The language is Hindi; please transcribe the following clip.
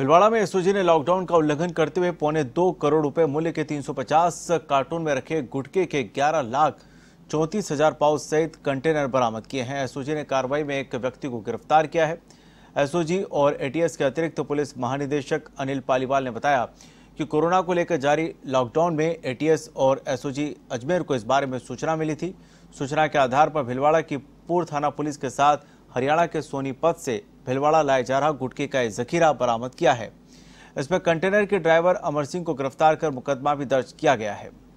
भिलवाड़ा में एसओजी ने लॉकडाउन का उल्लंघन करते हुए पौने दो करोड़ रुपए मूल्य के 350 कार्टून में रखे गुटके के 11 लाख चौंतीस हजार पाउच सहित कंटेनर बरामद किए हैं एसओजी ने कार्रवाई में एक व्यक्ति को गिरफ्तार किया है एसओजी और एटीएस के अतिरिक्त तो पुलिस महानिदेशक अनिल पालीवाल ने बताया कि कोरोना को लेकर जारी लॉकडाउन में एटीएस और एसओजी अजमेर को इस बारे में सूचना मिली थी सूचना के आधार पर भिलवाड़ा की पूर्व थाना पुलिस के साथ हरियाणा के सोनीपत से भिलवाड़ा लाए जा रहा गुटके का एक जखीरा बरामद किया है इसमें कंटेनर के ड्राइवर अमर सिंह को गिरफ्तार कर मुकदमा भी दर्ज किया गया है